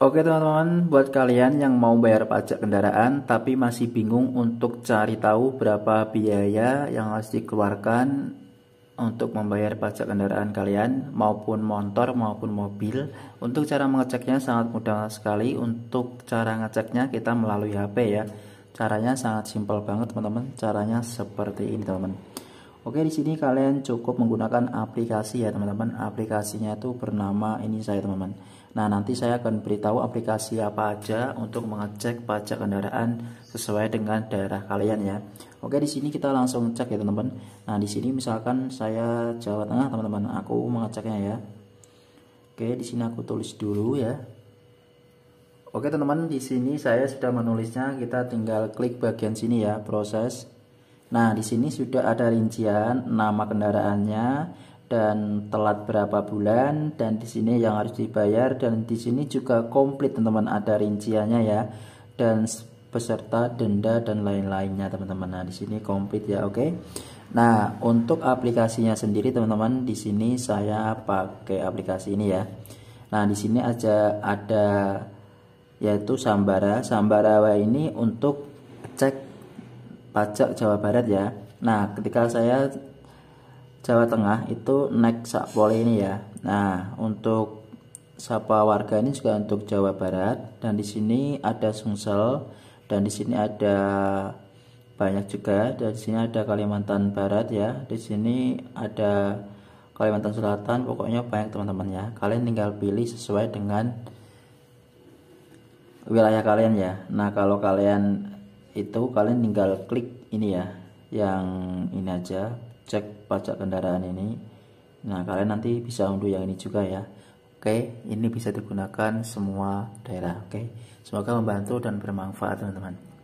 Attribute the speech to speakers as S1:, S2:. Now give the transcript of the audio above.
S1: Oke teman-teman, buat kalian yang mau bayar pajak kendaraan tapi masih bingung untuk cari tahu berapa biaya yang harus dikeluarkan untuk membayar pajak kendaraan kalian maupun motor maupun mobil. Untuk cara mengeceknya sangat mudah sekali. Untuk cara ngeceknya kita melalui HP ya. Caranya sangat simpel banget teman-teman. Caranya seperti ini teman-teman. Oke, di sini kalian cukup menggunakan aplikasi ya, teman-teman. Aplikasinya itu bernama ini saya, teman-teman. Nah, nanti saya akan beritahu aplikasi apa aja untuk mengecek pajak kendaraan sesuai dengan daerah kalian ya. Oke, di sini kita langsung cek ya, teman-teman. Nah, di sini misalkan saya Jawa Tengah, teman-teman. Aku mengeceknya ya. Oke, di sini aku tulis dulu ya. Oke, teman-teman, di sini saya sudah menulisnya. Kita tinggal klik bagian sini ya, proses Nah, di sini sudah ada rincian nama kendaraannya dan telat berapa bulan dan di sini yang harus dibayar dan di sini juga komplit teman-teman ada rinciannya ya dan peserta denda dan lain-lainnya teman-teman. Nah, di sini komplit ya, oke. Okay? Nah, untuk aplikasinya sendiri teman-teman di sini saya pakai aplikasi ini ya. Nah, di sini aja ada yaitu Sambara. Sambara ini untuk cek pajak Jawa Barat ya nah ketika saya Jawa Tengah itu naik sakpol ini ya nah untuk sapa warga ini juga untuk Jawa Barat dan di sini ada Sungsel dan di sini ada banyak juga Di sini ada Kalimantan Barat ya di sini ada Kalimantan Selatan pokoknya banyak teman-teman ya kalian tinggal pilih sesuai dengan wilayah kalian ya nah kalau kalian itu kalian tinggal klik ini ya yang ini aja cek pajak kendaraan ini nah kalian nanti bisa unduh yang ini juga ya oke ini bisa digunakan semua daerah oke semoga membantu dan bermanfaat teman-teman